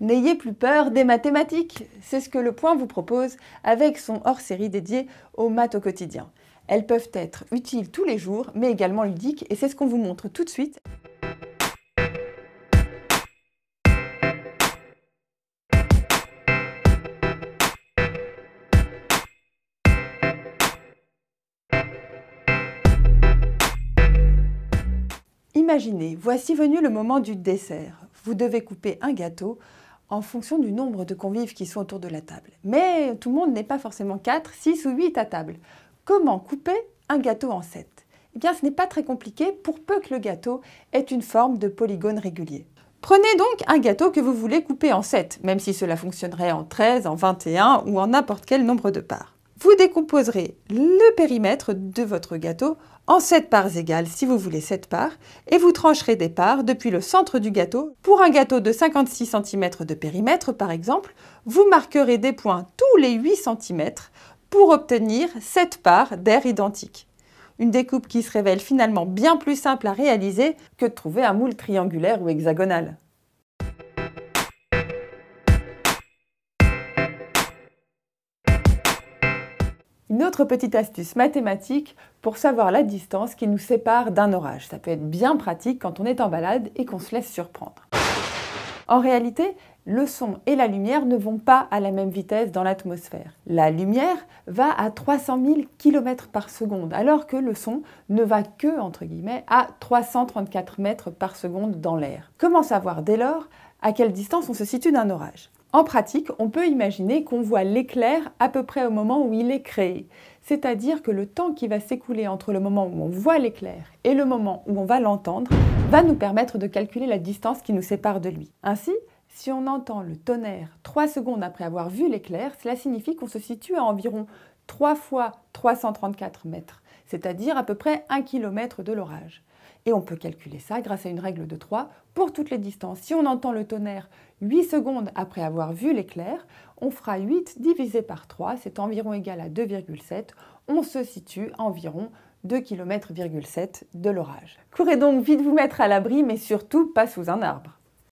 N'ayez plus peur des mathématiques, c'est ce que le point vous propose avec son hors-série dédié aux maths au quotidien. Elles peuvent être utiles tous les jours, mais également ludiques, et c'est ce qu'on vous montre tout de suite. Imaginez, voici venu le moment du dessert. Vous devez couper un gâteau en fonction du nombre de convives qui sont autour de la table. Mais tout le monde n'est pas forcément 4, 6 ou 8 à table. Comment couper un gâteau en 7 Eh bien, ce n'est pas très compliqué pour peu que le gâteau ait une forme de polygone régulier. Prenez donc un gâteau que vous voulez couper en 7, même si cela fonctionnerait en 13, en 21 ou en n'importe quel nombre de parts. Vous décomposerez le périmètre de votre gâteau en 7 parts égales si vous voulez 7 parts et vous trancherez des parts depuis le centre du gâteau. Pour un gâteau de 56 cm de périmètre par exemple, vous marquerez des points tous les 8 cm pour obtenir 7 parts d'air identiques. Une découpe qui se révèle finalement bien plus simple à réaliser que de trouver un moule triangulaire ou hexagonal. Une autre petite astuce mathématique pour savoir la distance qui nous sépare d'un orage. Ça peut être bien pratique quand on est en balade et qu'on se laisse surprendre. En réalité, le son et la lumière ne vont pas à la même vitesse dans l'atmosphère. La lumière va à 300 000 km par seconde, alors que le son ne va que, entre guillemets, à 334 mètres par seconde dans l'air. Comment savoir dès lors à quelle distance on se situe d'un orage en pratique, on peut imaginer qu'on voit l'éclair à peu près au moment où il est créé, c'est-à-dire que le temps qui va s'écouler entre le moment où on voit l'éclair et le moment où on va l'entendre va nous permettre de calculer la distance qui nous sépare de lui. Ainsi, si on entend le tonnerre 3 secondes après avoir vu l'éclair, cela signifie qu'on se situe à environ 3 fois 334 mètres, c'est-à-dire à peu près 1 km de l'orage. Et on peut calculer ça grâce à une règle de 3 pour toutes les distances. Si on entend le tonnerre 8 secondes après avoir vu l'éclair, on fera 8 divisé par 3, c'est environ égal à 2,7. On se situe à environ 2,7 km de l'orage. Courez donc vite vous mettre à l'abri, mais surtout pas sous un arbre.